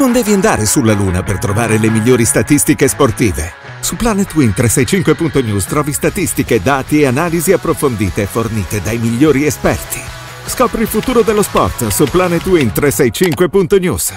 Non devi andare sulla Luna per trovare le migliori statistiche sportive. Su planetwin365.news trovi statistiche, dati e analisi approfondite fornite dai migliori esperti. Scopri il futuro dello sport su planetwin365.news.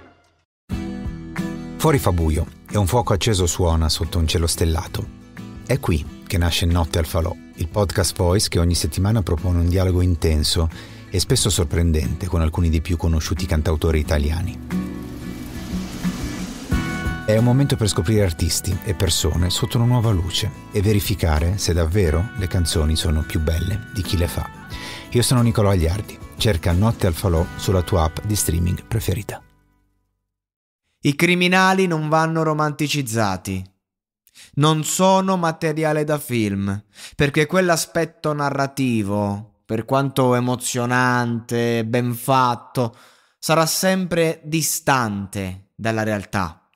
Fuori fa buio e un fuoco acceso suona sotto un cielo stellato. È qui che nasce Notte al Falò, il podcast Voice che ogni settimana propone un dialogo intenso e spesso sorprendente con alcuni dei più conosciuti cantautori italiani. È un momento per scoprire artisti e persone sotto una nuova luce e verificare se davvero le canzoni sono più belle di chi le fa. Io sono Nicolò Agliardi. Cerca Notte al Falò sulla tua app di streaming preferita. I criminali non vanno romanticizzati. Non sono materiale da film, perché quell'aspetto narrativo, per quanto emozionante, ben fatto, sarà sempre distante dalla realtà.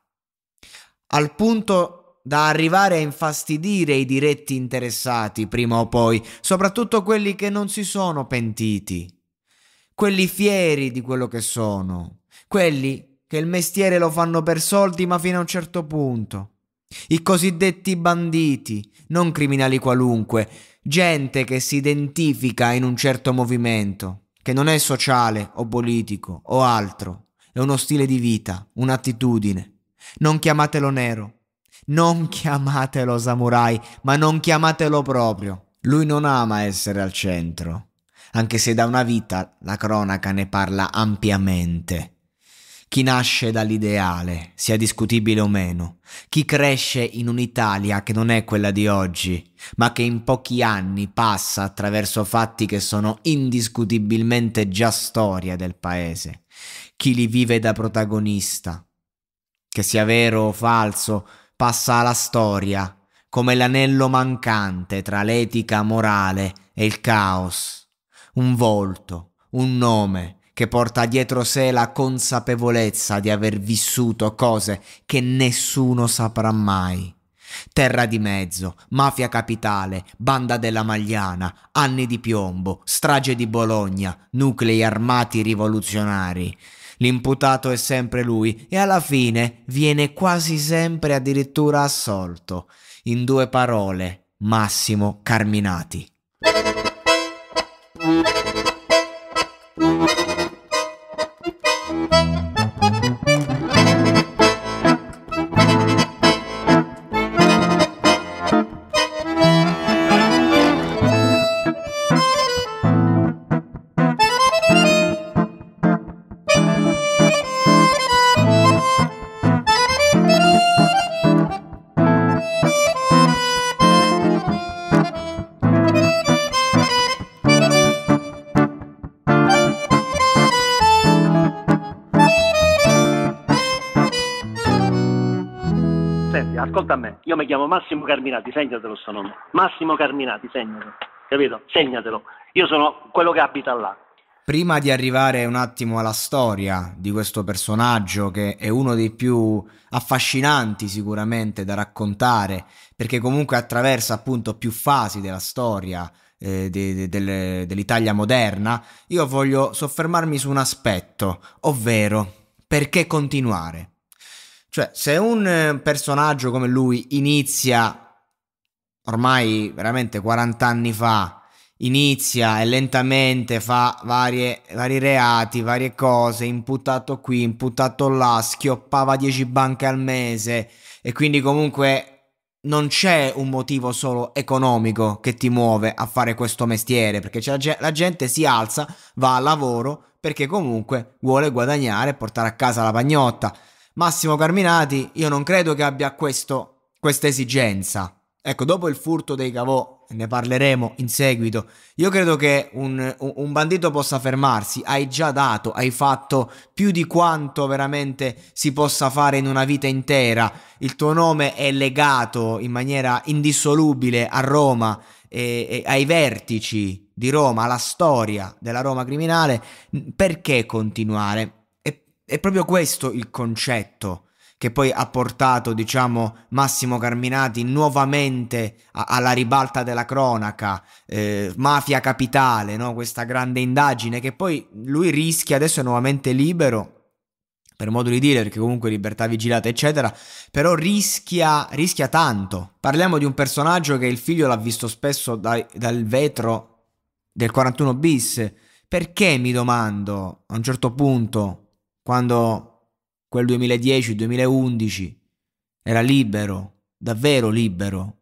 Al punto da arrivare a infastidire i diretti interessati prima o poi, soprattutto quelli che non si sono pentiti, quelli fieri di quello che sono, quelli che il mestiere lo fanno per soldi ma fino a un certo punto. I cosiddetti banditi, non criminali qualunque, gente che si identifica in un certo movimento, che non è sociale o politico o altro, è uno stile di vita, un'attitudine. Non chiamatelo nero, non chiamatelo samurai, ma non chiamatelo proprio. Lui non ama essere al centro, anche se da una vita la cronaca ne parla ampiamente chi nasce dall'ideale, sia discutibile o meno, chi cresce in un'Italia che non è quella di oggi, ma che in pochi anni passa attraverso fatti che sono indiscutibilmente già storia del paese, chi li vive da protagonista, che sia vero o falso, passa alla storia come l'anello mancante tra l'etica morale e il caos, un volto, un nome, che porta dietro sé la consapevolezza di aver vissuto cose che nessuno saprà mai. Terra di mezzo, mafia capitale, banda della Magliana, anni di piombo, strage di Bologna, nuclei armati rivoluzionari. L'imputato è sempre lui e alla fine viene quasi sempre addirittura assolto. In due parole, Massimo Carminati. io mi chiamo Massimo Carminati, segnatelo sto nome. Massimo Carminati, segnatelo, capito? Segnatelo. Io sono quello che abita là. Prima di arrivare un attimo alla storia di questo personaggio, che è uno dei più affascinanti sicuramente da raccontare, perché comunque attraversa appunto più fasi della storia, eh, de, de, de, dell'Italia moderna, io voglio soffermarmi su un aspetto, ovvero perché continuare? Cioè, se un eh, personaggio come lui inizia ormai veramente 40 anni fa, inizia e lentamente fa varie, vari reati, varie cose, imputato qui, imputato là, schioppava 10 banche al mese e quindi comunque non c'è un motivo solo economico che ti muove a fare questo mestiere, perché la, la gente si alza, va al lavoro perché comunque vuole guadagnare e portare a casa la pagnotta. Massimo Carminati io non credo che abbia questo, questa esigenza. Ecco, dopo il furto dei cavò, ne parleremo in seguito, io credo che un, un, bandito possa fermarsi, hai già dato, hai fatto più di quanto veramente si possa fare in una vita intera, il tuo nome è legato in maniera indissolubile a Roma, e, e ai vertici di Roma, alla storia della Roma criminale, perché continuare? È proprio questo il concetto che poi ha portato, diciamo, Massimo Carminati nuovamente a- alla ribalta della cronaca, eh, Mafia Capitale, no? questa grande indagine che poi lui rischia, adesso è nuovamente libero, per modo di dire, perché comunque libertà vigilata, eccetera, però rischia, rischia tanto. Parliamo di un personaggio che il figlio l'ha visto spesso dai, dal vetro del 41 bis. Perché mi domando a un certo punto quando quel 2010-2011 era libero, davvero libero,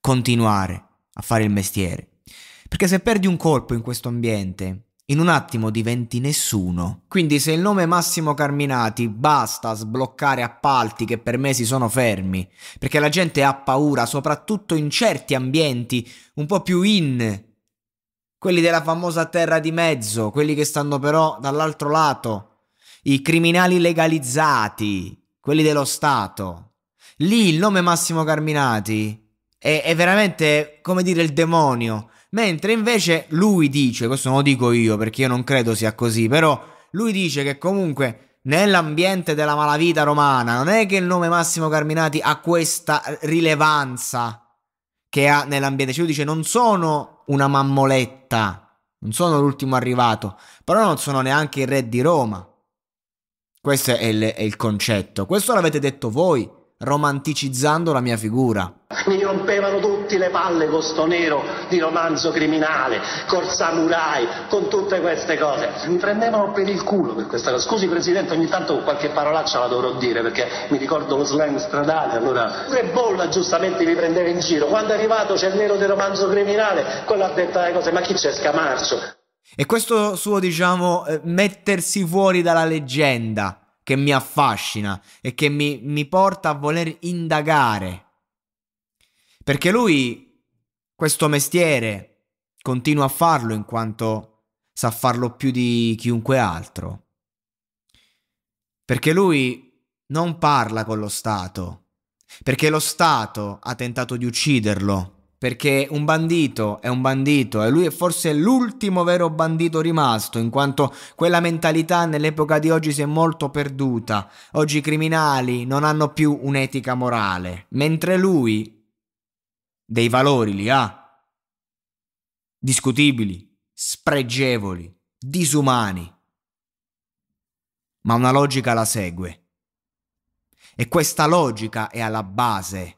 continuare a fare il mestiere. Perché se perdi un colpo in questo ambiente, in un attimo diventi nessuno. Quindi se il nome Massimo Carminati basta sbloccare appalti che per me si sono fermi, perché la gente ha paura, soprattutto in certi ambienti un po' più in quelli della famosa terra di mezzo, quelli che stanno però dall'altro lato, i criminali legalizzati, quelli dello Stato. Lì il nome Massimo Carminati è, è veramente, come dire, il demonio. Mentre invece lui dice, questo non lo dico io perché io non credo sia così, però lui dice che comunque nell'ambiente della malavita romana non è che il nome Massimo Carminati ha questa rilevanza che ha nell'ambiente. Cioè lui dice non sono una mammoletta, non sono l'ultimo arrivato, però non sono neanche il re di Roma. Questo è il, è il concetto. Questo l'avete detto voi romanticizzando la mia figura. Mi rompevano tutti le palle con sto nero di romanzo criminale, col samurai, con tutte queste cose. Mi prendevano per il culo per questa cosa. Scusi Presidente, ogni tanto qualche parolaccia la dovrò dire perché mi ricordo lo slang stradale, allora pure Bolla giustamente mi prendeva in giro. Quando è arrivato c'è il nero di romanzo criminale, quello ha detto le cose, ma chi c'è Scamarcio? E questo suo, diciamo, eh, mettersi fuori dalla leggenda che mi affascina e che mi, mi porta a voler indagare. Perché lui questo mestiere continua a farlo in quanto sa farlo più di chiunque altro. Perché lui non parla con lo Stato, perché lo Stato ha tentato di ucciderlo perché un bandito è un bandito e lui è forse l'ultimo vero bandito rimasto, in quanto quella mentalità nell'epoca di oggi si è molto perduta. Oggi i criminali non hanno più un'etica morale, mentre lui dei valori li ha. Discutibili, spregevoli, disumani. Ma una logica la segue. E questa logica è alla base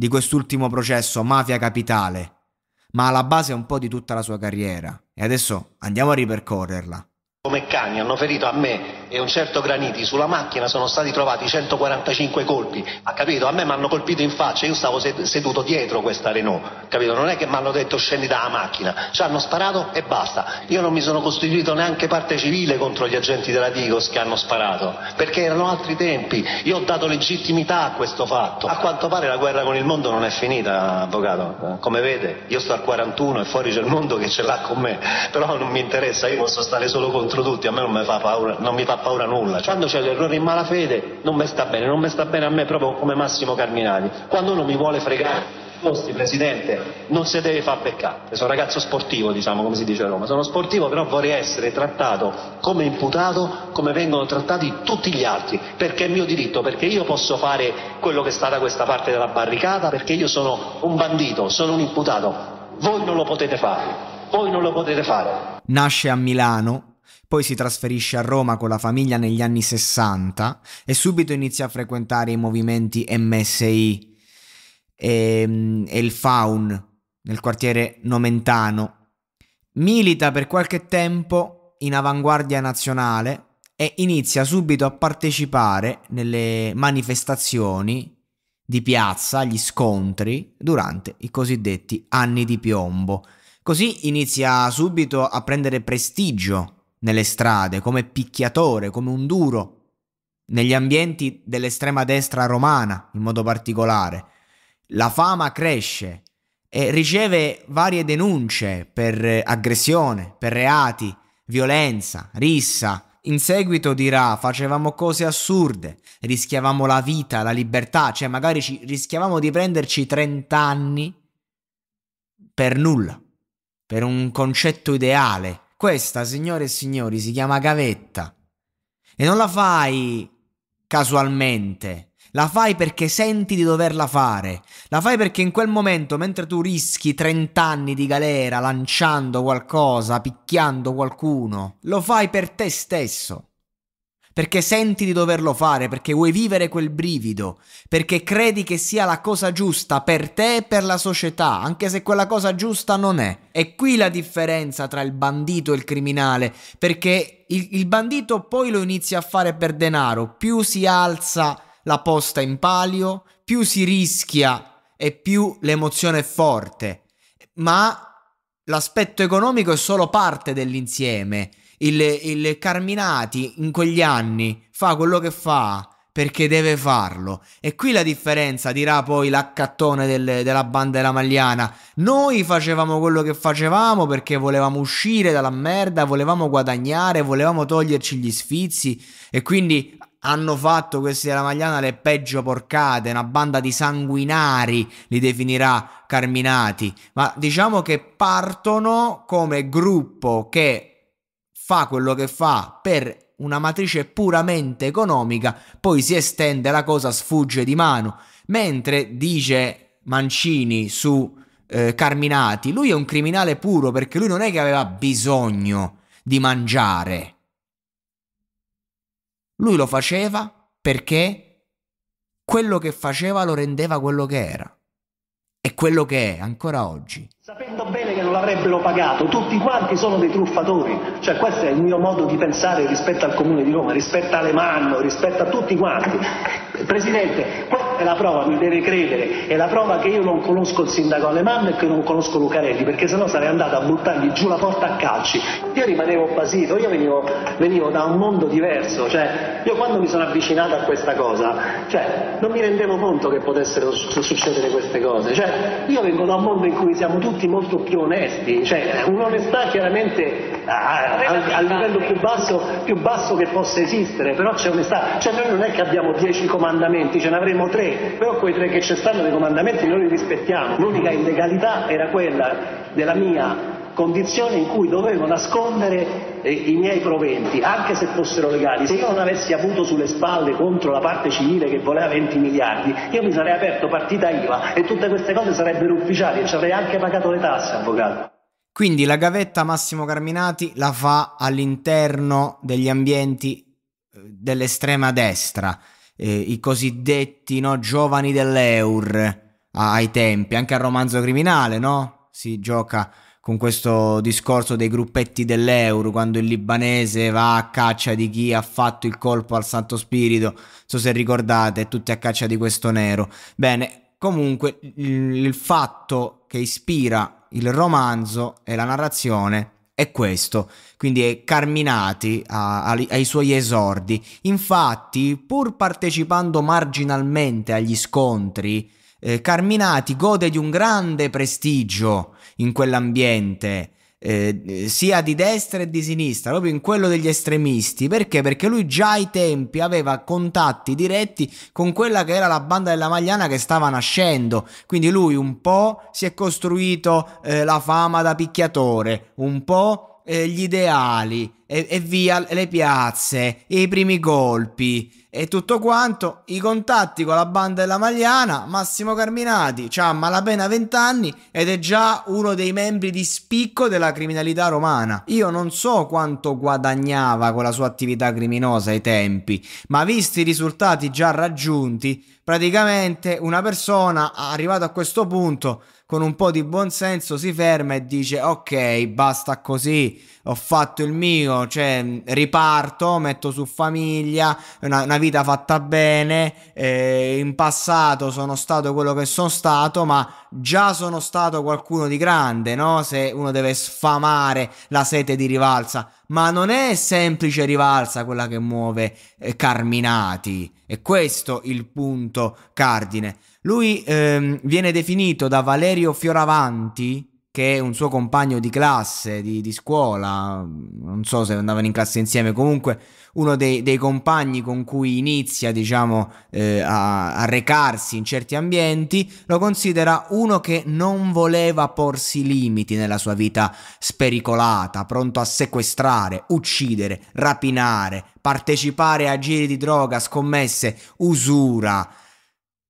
di quest'ultimo processo Mafia Capitale, ma alla base un po' di tutta la sua carriera. E adesso andiamo a ripercorrerla. Come cani hanno ferito a me e un certo Graniti sulla macchina sono stati trovati 145 colpi, ha capito? A me mi hanno colpito in faccia, io stavo seduto dietro questa Renault, capito? Non è che mi hanno detto scendi dalla macchina, ci hanno sparato e basta. Io non mi sono costituito neanche parte civile contro gli agenti della Digos che hanno sparato, perché erano altri tempi, io ho dato legittimità a questo fatto. A quanto pare la guerra con il mondo non è finita, avvocato, come vede, io sto al 41 e fuori c'è il mondo che ce l'ha con me, però non mi interessa, io posso stare solo contro tutti, a me non mi fa paura, non mi fa paura nulla. Quando c'è l'errore in malafede non mi sta bene, non mi sta bene a me proprio come Massimo Carminati. Quando uno mi vuole fregare posti, Presidente, non si deve far peccare. Sono un ragazzo sportivo, diciamo, come si dice a Roma. Sono sportivo, però vorrei essere trattato come imputato, come vengono trattati tutti gli altri, perché è mio diritto, perché io posso fare quello che sta da questa parte della barricata, perché io sono un bandito, sono un imputato. Voi non lo potete fare. Voi non lo potete fare. Nasce a Milano poi si trasferisce a Roma con la famiglia negli anni 60 e subito inizia a frequentare i movimenti MSI e, mm, e il Faun nel quartiere Nomentano. Milita per qualche tempo in avanguardia nazionale e inizia subito a partecipare nelle manifestazioni di piazza, gli scontri, durante i cosiddetti anni di piombo. Così inizia subito a prendere prestigio nelle strade, come picchiatore, come un duro negli ambienti dell'estrema destra romana in modo particolare. La fama cresce e riceve varie denunce per eh, aggressione, per reati, violenza, rissa. In seguito dirà facevamo cose assurde, rischiavamo la vita, la libertà, cioè magari ci rischiavamo di prenderci 30 anni per nulla, per un concetto ideale questa, signore e signori, si chiama gavetta. E non la fai casualmente. La fai perché senti di doverla fare. La fai perché in quel momento, mentre tu rischi 30 anni di galera lanciando qualcosa, picchiando qualcuno, lo fai per te stesso perché senti di doverlo fare, perché vuoi vivere quel brivido, perché credi che sia la cosa giusta per te e per la società, anche se quella cosa giusta non è. È qui la differenza tra il bandito e il criminale, perché il, il bandito poi lo inizia a fare per denaro, più si alza la posta in palio, più si rischia e più l'emozione è forte. Ma l'aspetto economico è solo parte dell'insieme il, il Carminati in quegli anni fa quello che fa perché deve farlo. E qui la differenza, dirà poi l'accattone del, della banda della Magliana. Noi facevamo quello che facevamo perché volevamo uscire dalla merda, volevamo guadagnare, volevamo toglierci gli sfizi e quindi hanno fatto questi della Magliana le peggio porcate, una banda di sanguinari, li definirà Carminati. Ma diciamo che partono come gruppo che fa quello che fa per una matrice puramente economica, poi si estende la cosa, sfugge di mano. Mentre dice Mancini su eh, Carminati, lui è un criminale puro perché lui non è che aveva bisogno di mangiare. Lui lo faceva perché quello che faceva lo rendeva quello che era. E quello che è ancora oggi. Sapete non l'avrebbero pagato, tutti quanti sono dei truffatori, cioè questo è il mio modo di pensare rispetto al Comune di Roma, rispetto a Alemanno, rispetto a tutti quanti. Presidente, è la prova, mi deve credere, è la prova che io non conosco il sindaco Alemanno e che non conosco Lucarelli, perché sennò sarei andato a buttargli giù la porta a calci. Io rimanevo basito, io venivo, venivo da un mondo diverso, cioè io quando mi sono avvicinato a questa cosa, cioè, non mi rendevo conto che potessero succedere queste cose, cioè, io vengo da un mondo in cui siamo tutti molto più onesti, cioè, un'onestà chiaramente a, a, a livello più basso, più basso, che possa esistere, però c'è onestà, cioè noi non è che abbiamo dieci comandamenti, ce ne avremo tre, però quei tre che ci stanno dei comandamenti noi li rispettiamo, l'unica illegalità era quella della mia condizione in cui dovevo nascondere eh, i miei proventi, anche se fossero legali. Se io non avessi avuto sulle spalle contro la parte civile che voleva 20 miliardi, io mi sarei aperto partita IVA e tutte queste cose sarebbero ufficiali e ci avrei anche pagato le tasse, avvocato. Quindi la gavetta Massimo Carminati la fa all'interno degli ambienti eh, dell'estrema destra, eh, i cosiddetti no, giovani dell'Eur ai tempi, anche al romanzo criminale, no? Si gioca con questo discorso dei gruppetti dell'Eur quando il libanese va a caccia di chi ha fatto il colpo al Santo Spirito, non so se ricordate, tutti a caccia di questo nero. Bene, comunque il fatto che ispira il romanzo e la narrazione è questo, quindi è Carminati a, a, ai suoi esordi. Infatti, pur partecipando marginalmente agli scontri, eh, Carminati gode di un grande prestigio in quell'ambiente eh, sia di destra e di sinistra, proprio in quello degli estremisti. Perché? Perché lui già ai tempi aveva contatti diretti con quella che era la banda della Magliana che stava nascendo. Quindi lui un po' si è costruito eh, la fama da picchiatore, un po' eh, gli ideali e, e via le piazze, e i primi colpi e tutto quanto. I contatti con la banda della Magliana, Massimo Carminati, ha malapena 20 anni ed è già uno dei membri di spicco della criminalità romana. Io non so quanto guadagnava con la sua attività criminosa ai tempi, ma visti i risultati già raggiunti, praticamente una persona arrivata a questo punto con un po' di buonsenso si ferma e dice ok basta così ho fatto il mio cioè riparto metto su famiglia una, una vita fatta bene, eh, in passato sono stato quello che sono stato, ma già sono stato qualcuno di grande, no? Se uno deve sfamare la sete di rivalsa, ma non è semplice rivalsa quella che muove eh, Carminati, è questo il punto cardine. Lui ehm, viene definito da Valerio Fioravanti che un suo compagno di classe, di, di, scuola, non so se andavano in classe insieme, comunque uno dei, dei compagni con cui inizia diciamo, eh, a, a recarsi in certi ambienti, lo considera uno che non voleva porsi limiti nella sua vita spericolata, pronto a sequestrare, uccidere, rapinare, partecipare a giri di droga, scommesse, usura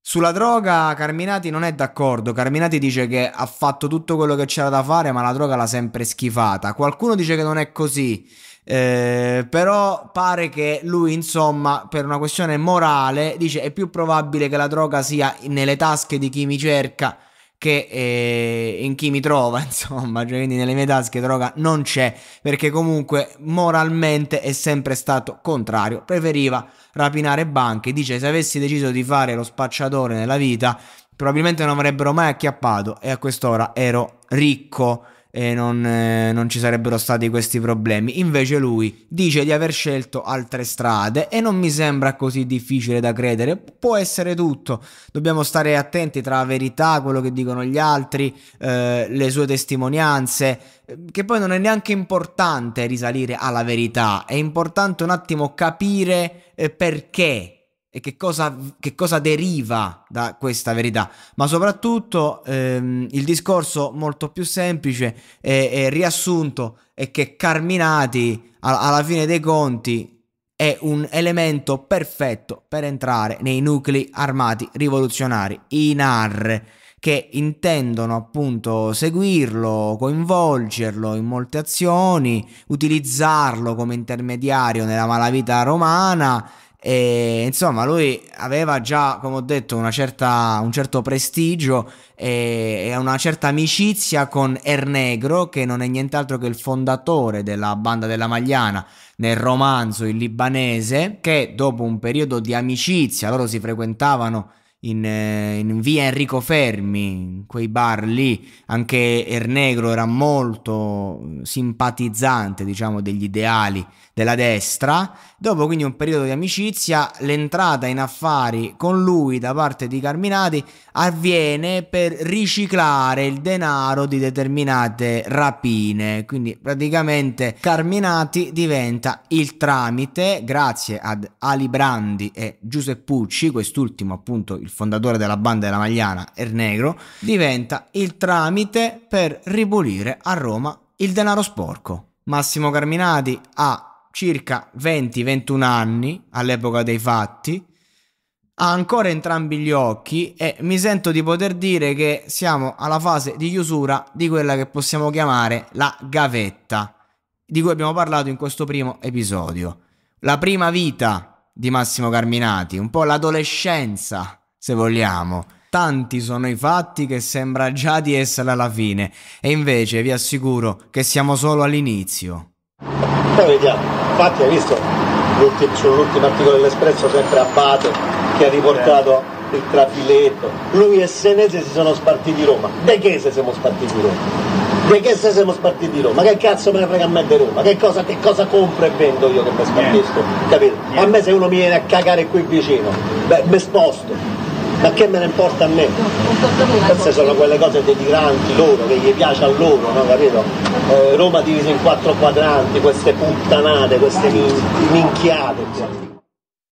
sulla droga Carminati non è d'accordo, Carminati dice che ha fatto tutto quello che c'era da fare ma la droga l'ha sempre schifata, qualcuno dice che non è così, eh, però pare che lui insomma per una questione morale dice è più probabile che la droga sia nelle tasche di chi mi cerca che eh, in chi mi trova, insomma, cioè quindi nelle mie tasche droga non c'è, perché comunque moralmente è sempre stato contrario, preferiva rapinare banche, dice se avessi deciso di fare lo spacciatore nella vita probabilmente non avrebbero mai acchiappato e a quest'ora ero ricco e non, eh, non, ci sarebbero stati questi problemi. Invece lui dice di aver scelto altre strade e non mi sembra così difficile da credere. Può essere tutto. Dobbiamo stare attenti tra la verità, quello che dicono gli altri, eh, le sue testimonianze, che poi non è neanche importante risalire alla verità, è importante un attimo capire eh, perché e che cosa, che cosa deriva da questa verità, ma soprattutto ehm, il discorso molto più semplice e, riassunto è che Carminati a, alla fine dei conti è un elemento perfetto per entrare nei nuclei armati rivoluzionari INAR che intendono appunto seguirlo, coinvolgerlo in molte azioni, utilizzarlo come intermediario nella malavita romana e, insomma, lui aveva già, come ho detto, certa, un certo prestigio e, una certa amicizia con Ernegro, che non è nient'altro che il fondatore della banda della Magliana nel romanzo Il Libanese, che dopo un periodo di amicizia, loro si frequentavano in, eh, in, via Enrico Fermi, in quei bar lì, anche Ernegro era molto simpatizzante, diciamo, degli ideali della destra. Dopo quindi un periodo di amicizia, l'entrata in affari con lui da parte di Carminati avviene per riciclare il denaro di determinate rapine. Quindi praticamente Carminati diventa il tramite, grazie ad Ali Brandi e Giuseppucci, quest'ultimo appunto il fondatore della banda della Magliana, Ernegro, diventa il tramite per ripulire a Roma il denaro sporco. Massimo Carminati ha circa 20-21 anni all'epoca dei fatti, ha ancora entrambi gli occhi e mi sento di poter dire che siamo alla fase di chiusura di quella che possiamo chiamare la gavetta, di cui abbiamo parlato in questo primo episodio. La prima vita di Massimo Carminati, un po' l'adolescenza se vogliamo. Tanti sono i fatti che sembra già di essere alla fine e invece vi assicuro che siamo solo all'inizio. Poi vediamo, infatti hai visto sull'ultimo articolo dell'Espresso sempre Abate che ha riportato il trafiletto. Lui e Senese si sono spartiti Roma. De che se siamo spartiti Roma? De che se siamo spartiti Roma? Che cazzo me ne frega a me di Roma? Che cosa, che cosa compro e vendo io che mi spartisco? Capito? A me se uno mi viene a cagare qui vicino, beh, mi sposto ma che me ne importa a me? Queste sono quelle cose deliranti loro, che gli piace a loro, no? capito? Eh, Roma divisa in quattro quadranti, queste puttanate, queste minchiate.